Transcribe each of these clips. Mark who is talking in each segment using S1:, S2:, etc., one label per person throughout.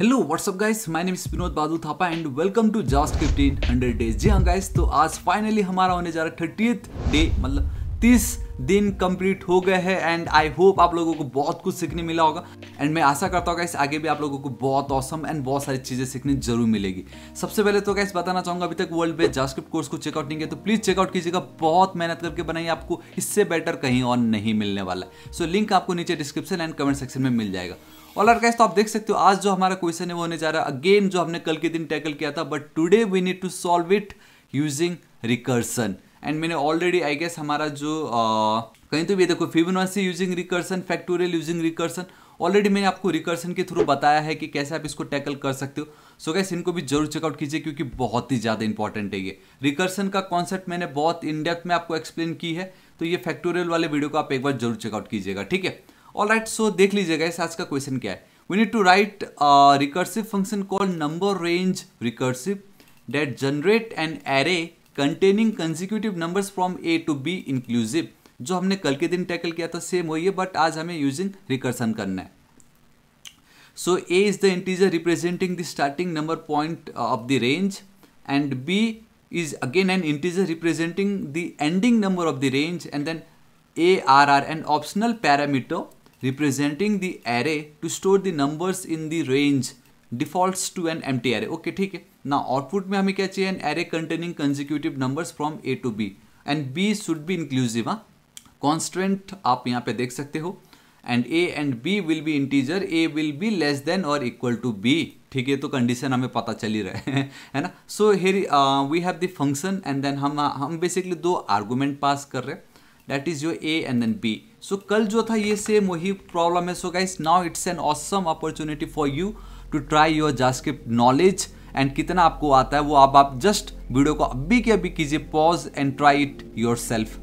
S1: hello what's up guys my name is Vinod Badal Thapa and welcome to just fifteen hundred days जी हाँ guys तो आज finally हमारा होने जा रहा है थर्टीथ डे मतलब तीस दिन कंप्लीट हो गए हैं एंड आई होप आप लोगों को बहुत कुछ सीखने मिला होगा एंड मैं आशा करता हूँ इस आगे भी आप लोगों को बहुत औसम एंड बहुत सारी चीज़ें सीखने जरूर मिलेगी सबसे पहले तो गाइस बताना चाहूँगा अभी तक वर्ल्ड बेस्ट जास्क्रिप्ट कोर्स को चेकआउट नहीं किया तो प्लीज़ चेकआउट कीजिएगा बहुत मेहनत करके बनाई आपको इससे बेटर कहीं और नहीं मिलने वाला है सो so, लिंक आपको नीचे डिस्क्रिप्शन एंड कमेंट सेक्शन में मिल जाएगा और लड़का तो आप देख सकते हो आज जो हमारा क्वेश्चन है वो होने जा रहा है अगेन जो हमने कल के दिन टैकल किया था but today we need to solve it using recursion and मैंने ऑलरेडी आई गेस हमारा जो कहीं तो भी देखो Fibonacci using recursion factorial using recursion already मैंने आपको रिकर्सन के थ्रू बताया है कि कैसे आप इसको टैकल कर सकते हो सो गैस इनको भी जरूर चेकआउट कीजिए क्योंकि बहुत ही ज़्यादा इंपॉर्टेंट है ये रिकर्सन का कॉन्सेप्ट मैंने बहुत इन डेप्थ में आपको एक्सप्लेन की है तो ये फैक्टोरियल वाले वीडियो को आप एक बार जरूर चेकआउट कीजिएगा ठीक है ऑल राइट सो देख लीजिएगा इस आज का क्वेश्चन क्या है we need to write recursive function call number range recursive that generate an array containing consecutive numbers from a to b inclusive जो हमने कल के दिन टैकल किया था सेम वही है बट आज हमें यूजिंग रिकर्सन करना है so a is the integer representing the starting number point of the range and b is again an integer representing the ending number of the range and then a r r and optional parameter representing the array to store the numbers in the range defaults to an empty array okay ठीक है ना output में हमें क्या चाहिए an array containing consecutive numbers from a to b and b should be inclusive हाँ constant आप यहाँ पे देख सकते हो and a and b will be integer a will be less than और इक्वल टू बी ठीक है तो कंडीशन हमें पता चल ही रहा है है ना so here we have the function and then हम हम बेसिकली दो आर्गूमेंट पास कर रहे हैं that is your a and then b so कल जो था ये सेम वही प्रॉब्लम है so guys now it's an awesome opportunity for you to try your JavaScript knowledge and कितना आपको आता है वो आप आप जस्ट वीडियो को अभी के अभी कीजिए pause and try it yourself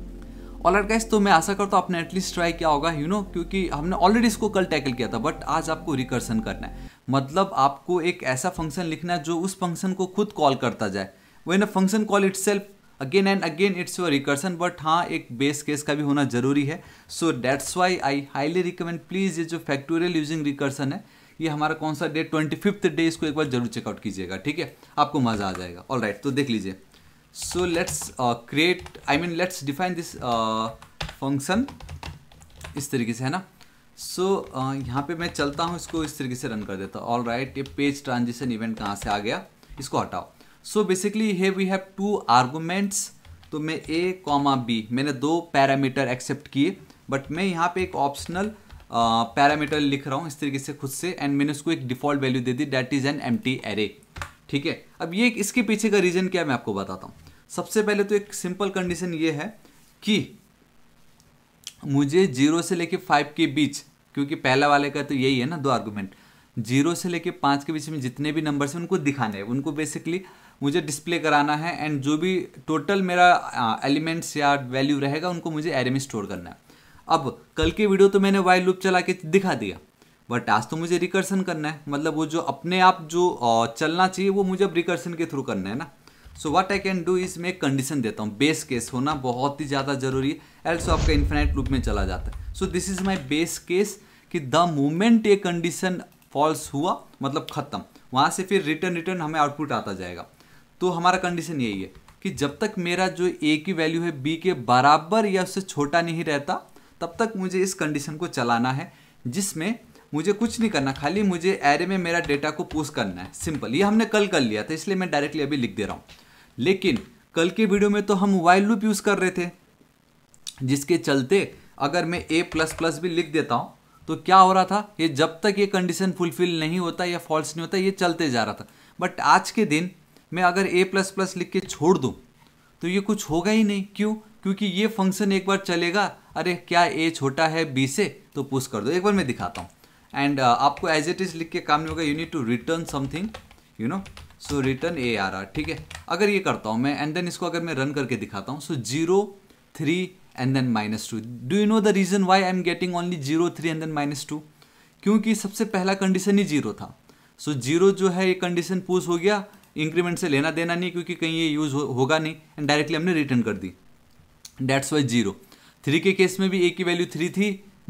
S1: alright guys तो मैं आशा करता हूँ आपने एटलीस्ट ट्राई किया होगा यू नो क्योंकि हमने ऑलरेडी इसको कल टैकल किया था बट आज आपको रिकर्सन करना है मतलब आपको एक ऐसा फंक्शन लिखना है जो उस फंक्शन को खुद कॉल करता जाए when a function call itself again and again it's your recursion but हाँ एक बेस केस का भी होना जरूरी है so that's why I highly recommend please ये जो फैक्टोरियल यूजिंग रिकर्सन है ये हमारा कौन सा डे ट्वेंटी फिफ्थ डे इसको एक बार जरूर चेकआउट कीजिएगा ठीक है आपको मज़ा आ जाएगा ऑल राइट right, तो देख लीजिए so let's create I mean let's define this function इस तरीके से है ना सो so, uh, यहाँ पे मैं चलता हूँ इसको इस तरीके से रन कर देता हूँ ऑल राइट ये पेज ट्रांजिशन इवेंट कहाँ से आ गया इसको हटाओ so basically hey we have two arguments तो मैं ए कॉमा बी मैंने दो पैरामीटर एक्सेप्ट किए बट मैं यहाँ पे एक ऑप्शनल पैरामीटर लिख रहा हूँ इस तरीके से खुद से एंड मैंने उसको एक डिफॉल्ट वैल्यू दे दी that is an empty array ठीक है अब ये इसके पीछे का रीज़न क्या है मैं आपको बताता हूँ सबसे पहले तो एक सिंपल कंडीशन ये है कि मुझे जीरो से लेके फाइव के बीच क्योंकि पहला वाले का तो यही है ना दो आर्गूमेंट जीरो से लेके पाँच के बीच में जितने भी नंबर्स हैं उनको दिखाने हैं उनको बेसिकली मुझे डिस्प्ले कराना है एंड जो भी टोटल मेरा एलिमेंट्स या वैल्यू रहेगा उनको मुझे एरे में स्टोर करना है अब कल के वीडियो तो मैंने वाइल लूप चला के दिखा दिया बट आज तो मुझे रिकर्सन करना है मतलब वो जो अपने आप जो चलना चाहिए वो मुझे अब रिकर्सन के थ्रू करना है ना so what I can do is मैं कंडीशन देता हूँ बेस केस होना बहुत ही ज़्यादा जरूरी है एल्सो आपका इन्फिनाइट लूप में चला जाता है so this is my base case कि द मोमेंट ये कंडीशन फॉल्स हुआ मतलब ख़त्म वहाँ से फिर रिटर्न रिटर्न हमें आउटपुट आता जाएगा तो हमारा कंडीशन यही है कि जब तक मेरा जो ए की वैल्यू है बी के बराबर या उससे छोटा नहीं रहता तब तक मुझे इस कंडीशन को चलाना है जिसमें मुझे कुछ नहीं करना खाली मुझे एरे में मेरा डेटा को पोस्ट करना है सिंपल ये हमने कल कर लिया था इसलिए मैं डायरेक्टली अभी लिख दे रहा हूँ लेकिन कल के वीडियो में तो हम वाइल लूप यूज़ कर रहे थे जिसके चलते अगर मैं ए प्लस प्लस भी लिख देता हूँ तो क्या हो रहा था ये जब तक ये कंडीशन फुलफिल नहीं होता या फॉल्स नहीं होता ये चलते जा रहा था बट आज के दिन मैं अगर ए प्लस प्लस लिख के छोड़ दूँ तो ये कुछ होगा ही नहीं क्यों क्योंकि ये फंक्शन एक बार चलेगा अरे क्या ए छोटा है बी से तो पुश कर दो एक बार मैं दिखाता हूँ एंड uh, आपको एज इट इज़ लिख के काम नहीं होगा you need to return something you know so return a r r ठीक है अगर ये करता हूँ मैं एंड देन इसको अगर मैं रन करके दिखाता हूँ so zero three and then minus two do you know the reason why I am getting only zero three and then minus two क्योंकि सबसे पहला कंडीशन ही जीरो था सो so, जीरो जो है ये कंडीशन पूज हो गया इंक्रीमेंट से लेना देना नहीं क्योंकि कहीं ये यूज़ हो, होगा नहीं एंड डायरेक्टली हमने रिटर्न कर दी डेट्स वाई जीरो थ्री के केस में भी ए की वैल्यू थ्री थी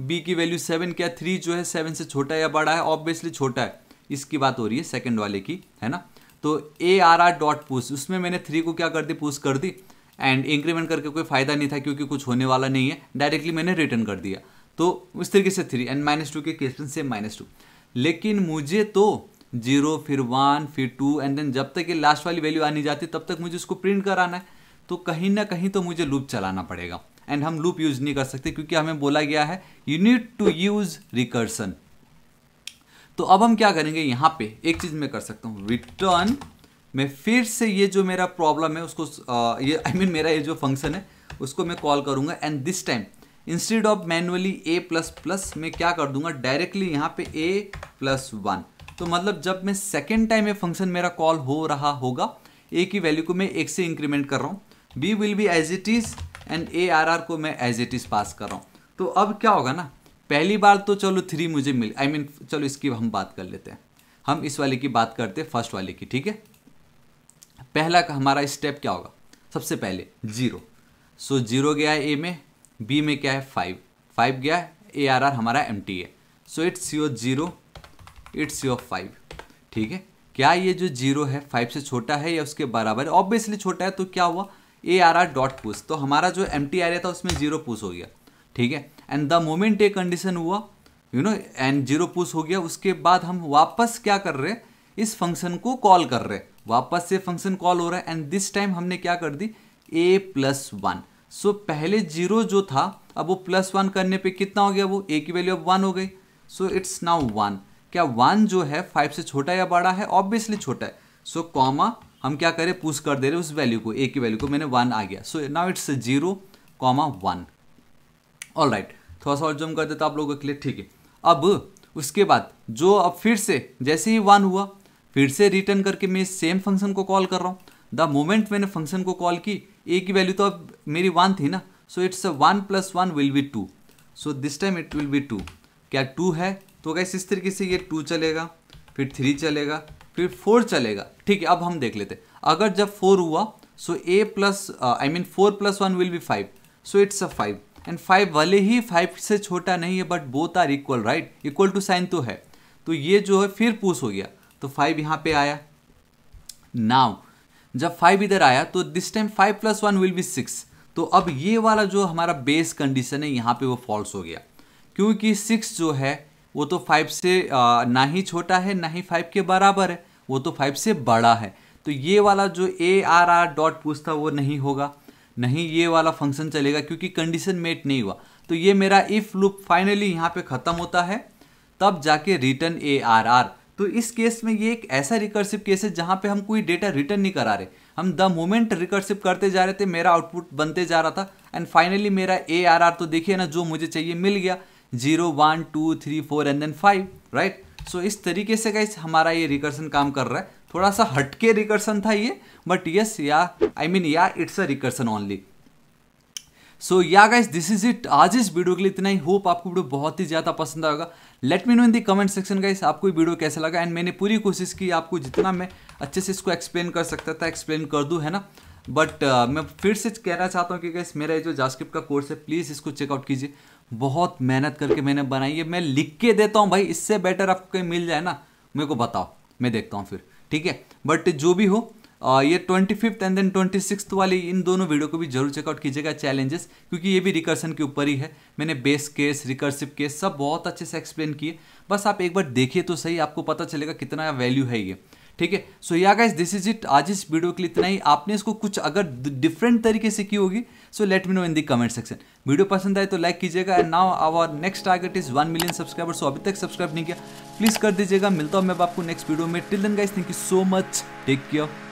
S1: बी की वैल्यू सेवन क्या थ्री जो है सेवन से छोटा या बड़ा है ऑब्वियसली छोटा है इसकी बात हो रही है सेकेंड वाले की है ना तो a r r dot push उसमें मैंने थ्री को क्या कर दी पुश कर दी एंड इंक्रीमेंट करके कोई फ़ायदा नहीं था क्योंकि कुछ होने वाला नहीं है डायरेक्टली मैंने रिटर्न कर दिया तो उस तरीके से थ्री एंड माइनस टू के केस में सेम माइनस टू लेकिन मुझे तो जीरो फिर वन फिर टू एंड देन जब तक ये लास्ट वाली वैल्यू आनी जाती है तब तक मुझे उसको प्रिंट कराना है तो कहीं ना कहीं तो मुझे लूप चलाना पड़ेगा एंड हम लूप यूज नहीं कर सकते क्योंकि हमें बोला गया है you need to use recursion तो अब हम क्या करेंगे यहाँ पे एक चीज़ मैं कर सकता हूँ रिटर्न मैं फिर से ये जो मेरा प्रॉब्लम है उसको ये आई I मीन mean, मेरा ये जो फंक्शन है उसको मैं कॉल करूंगा and this time instead of manually a plus plus मैं क्या कर दूंगा डायरेक्टली यहाँ पे ए प्लस वन तो मतलब जब मैं सेकेंड टाइम ये फंक्शन मेरा कॉल हो रहा होगा ए की वैल्यू को मैं एक से इंक्रीमेंट कर रहा हूँ b will be as it is and a r r को मैं एज इट इज़ पास कर रहा हूँ तो अब क्या होगा ना पहली बार तो चलो थ्री मुझे मिल आई I मीन mean, चलो इसकी हम बात कर लेते हैं हम इस वाले की बात करते हैं फर्स्ट वाले की ठीक है पहला का हमारा स्टेप क्या होगा सबसे पहले जीरो सो so, जीरो गया है ए में बी में क्या है फाइव फाइव गया है ए आर आर हमारा एम टी है so it's your zero it's your five ठीक है क्या ये जो जीरो है फाइव से छोटा है या उसके बराबर है ऑब्वियसली छोटा है तो क्या हुआ a r r dot push तो हमारा जो एम टी आर था उसमें जीरो पुश हो गया ठीक है and the moment a condition हुआ you know and zero push हो गया उसके बाद हम वापस क्या कर रहे हैं इस फंक्शन को कॉल कर रहे हैं वापस से फंक्शन कॉल हो रहा है एंड दिस टाइम हमने क्या कर दी ए प्लस वन सो पहले जीरो जो था अब वो प्लस वन करने पे कितना हो गया वो ए की वैल्यू अब वन हो गई सो इट्स नाउ वन क्या वन जो है फाइव से छोटा या बड़ा है ऑब्वियसली छोटा है सो so, कॉमा हम क्या करें पुश कर दे रहे उस वैल्यू को ए की वैल्यू को मैंने वन आ गया so now it's zero comma one all right थोड़ा सा और जम कर देता आप लोगों के लिए ठीक है अब उसके बाद जो अब फिर से जैसे ही वन हुआ फिर से रिटर्न करके मैं सेम फंक्शन को कॉल कर रहा हूँ द मोमेंट मैंने फंक्शन को कॉल की ए की वैल्यू तो अब मेरी वन थी ना so it's one plus one will be two so this time it will be two क्या टू है तो गैस इस तरीके से ये टू चलेगा फिर थ्री चलेगा फिर फोर चलेगा ठीक है अब हम देख लेते अगर जब फोर हुआ so a plus I mean four plus one will be five so it's a five and five वाले ही फाइव से छोटा नहीं है but both are equal right equal to sign तो है तो ये जो है फिर पूछ हो गया तो फाइव यहाँ पे आया नाउ जब फाइव इधर आया तो this time five plus one will be six तो अब ये वाला जो हमारा बेस कंडीशन है यहाँ पे वो फॉल्स हो गया क्योंकि सिक्स जो है वो तो फाइव से आ, ना ही छोटा है ना ही फाइव के बराबर है वो तो फाइव से बड़ा है तो ये वाला जो ए आर आर डॉट पूछता वो नहीं होगा नहीं ये वाला फंक्शन चलेगा क्योंकि कंडीशन मेट नहीं हुआ तो ये मेरा इफ लूप फाइनली यहाँ पे ख़त्म होता है तब जाके रिटर्न ए आर आर तो इस केस में ये एक ऐसा रिकर्सिव केस है जहाँ पे हम कोई डेटा रिटर्न नहीं करा रहे हम द मोमेंट रिकर्सिव करते जा रहे थे मेरा आउटपुट बनते जा रहा था एंड फाइनली मेरा ए आर आर तो देखिए ना जो मुझे चाहिए मिल गया zero one two three four and then five right so इस तरीके से गाइस हमारा ये रिकर्सन काम कर रहा है थोड़ा सा हटके रिकर्सन था ये but yes yeah I mean yeah it's a recursion only so yeah guys this is it आज इस वीडियो के लिए इतना ही होप आपको वीडियो बहुत ही ज़्यादा पसंद आएगा let me know in the comment section guys आपको वीडियो कैसा लगा एंड मैंने पूरी कोशिश की आपको जितना मैं अच्छे से इसको एक्सप्लेन कर सकता था एक्सप्लेन कर दूँ है ना बट uh, मैं फिर से कहना चाहता हूँ कि गाइस मेरा ये जो जास्क्रिप्ट का कोर्स है प्लीज़ इसको चेकआउट कीजिए बहुत मेहनत करके मैंने बनाई है मैं लिख के देता हूँ भाई इससे बेटर आपको कहीं मिल जाए ना मेरे को बताओ मैं देखता हूँ फिर ठीक है बट जो भी हो ये twenty fifth and then twenty six वाली इन दोनों वीडियो को भी जरूर चेकआउट कीजिएगा चैलेंजेस क्योंकि ये भी रिकर्सन के ऊपर ही है मैंने बेस केस रिकर्सिव केस सब बहुत अच्छे से एक्सप्लेन किए बस आप एक बार देखिए तो सही आपको पता चलेगा कितना वैल्यू है ये ठीक है सो yeah guys this is it आज इस वीडियो के लिए इतना ही आपने इसको कुछ अगर डिफरेंट तरीके से की होगी so let me know in the comment section video पसंद आए तो लाइक कीजिएगा and now our next target is one million subscriber so अभी तक सब्सक्राइब नहीं किया प्लीज़ कर दीजिएगा मिलता हूँ मैं आपको नेक्स्ट वीडियो में till then guys thank you so much take care